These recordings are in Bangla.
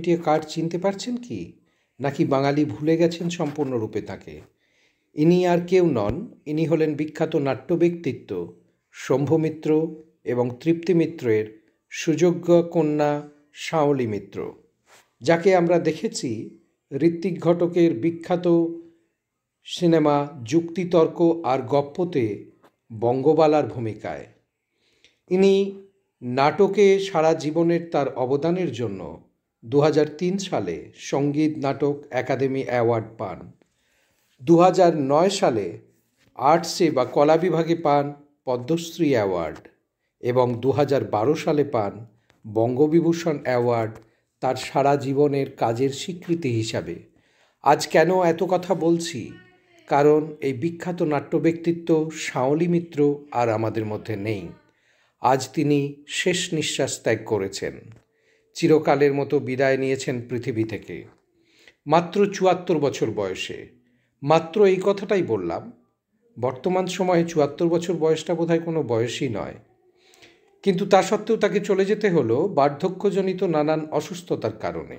এটিএ কার্ড চিনতে পারছেন কি নাকি বাঙালি ভুলে গেছেন সম্পূর্ণরূপে তাকে ইনি আর কেউ নন ইনি হলেন বিখ্যাত নাট্য ব্যক্তিত্ব শম্ভমিত্র মিত্র এবং তৃপ্তিমিত্রের সুযোগ্য কন্যা শাওলি মিত্র যাকে আমরা দেখেছি ঋত্বিক ঘটকের বিখ্যাত সিনেমা যুক্তিতর্ক আর গপ্পতে বঙ্গবালার ভূমিকায় ইনি নাটকে সারা জীবনের তার অবদানের জন্য দু সালে সঙ্গীত নাটক একাডেমি অ্যাওয়ার্ড পান দু সালে আর্টসে বা কলা বিভাগে পান পদ্মশ্রী অ্যাওয়ার্ড এবং দু সালে পান বঙ্গবিভূষণ অ্যাওয়ার্ড তার সারা জীবনের কাজের স্বীকৃতি হিসাবে আজ কেন এত কথা বলছি কারণ এই বিখ্যাত নাট্য ব্যক্তিত্ব শাওলি মিত্র আর আমাদের মধ্যে নেই আজ তিনি শেষ নিঃশ্বাস ত্যাগ করেছেন চিরকালের মতো বিদায় নিয়েছেন পৃথিবী থেকে মাত্র চুয়াত্তর বছর বয়সে মাত্র এই কথাটাই বললাম বর্তমান সময়ে চুয়াত্তর বছর বয়সটা বোধহয় কোনো বয়সই নয় কিন্তু তা সত্ত্বেও তাকে চলে যেতে হলো বার্ধক্যজনিত নানান অসুস্থতার কারণে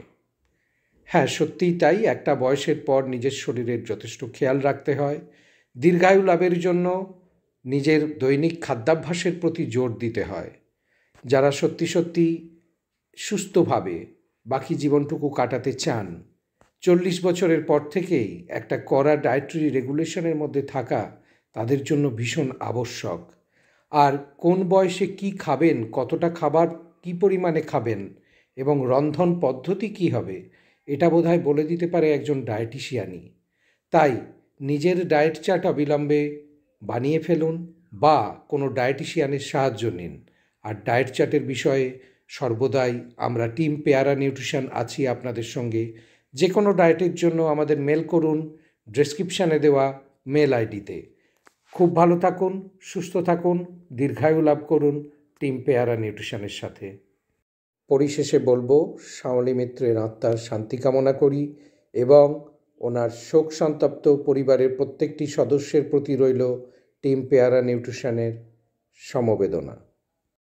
হ্যাঁ সত্যিই তাই একটা বয়সের পর নিজের শরীরের যথেষ্ট খেয়াল রাখতে হয় দীর্ঘায়ু লাভের জন্য নিজের দৈনিক খাদ্যাভ্যাসের প্রতি জোর দিতে হয় যারা সত্যি সত্যি সুস্থভাবে বাকি জীবনটুকু কাটাতে চান চল্লিশ বছরের পর থেকেই একটা কড়া ডায়েটরি রেগুলেশনের মধ্যে থাকা তাদের জন্য ভীষণ আবশ্যক আর কোন বয়সে কি খাবেন কতটা খাবার কি পরিমাণে খাবেন এবং রন্ধন পদ্ধতি কি হবে এটা বোধহয় বলে দিতে পারে একজন ডায়েটিশিয়ানই তাই নিজের ডায়েট চার্ট অবিলম্বে বানিয়ে ফেলুন বা কোনো ডায়েটিশিয়ানের সাহায্য নিন আর ডায়েট চার্টের বিষয়ে সর্বদাই আমরা টিম পেয়ারা নিউট্রিশন আছি আপনাদের সঙ্গে যে কোনো ডায়েটের জন্য আমাদের মেল করুন ডেসক্রিপশানে দেওয়া মেল আইডিতে খুব ভালো থাকুন সুস্থ থাকুন দীর্ঘায়ু লাভ করুন টিম পেয়ারা নিউট্রিশনের সাথে পরিশেষে বলবো শাওলি মিত্রের আত্মার শান্তি কামনা করি এবং ওনার শোক সন্তপ্ত পরিবারের প্রত্যেকটি সদস্যের প্রতি রইল টিম পেয়ারা নিউট্রিশনের সমবেদনা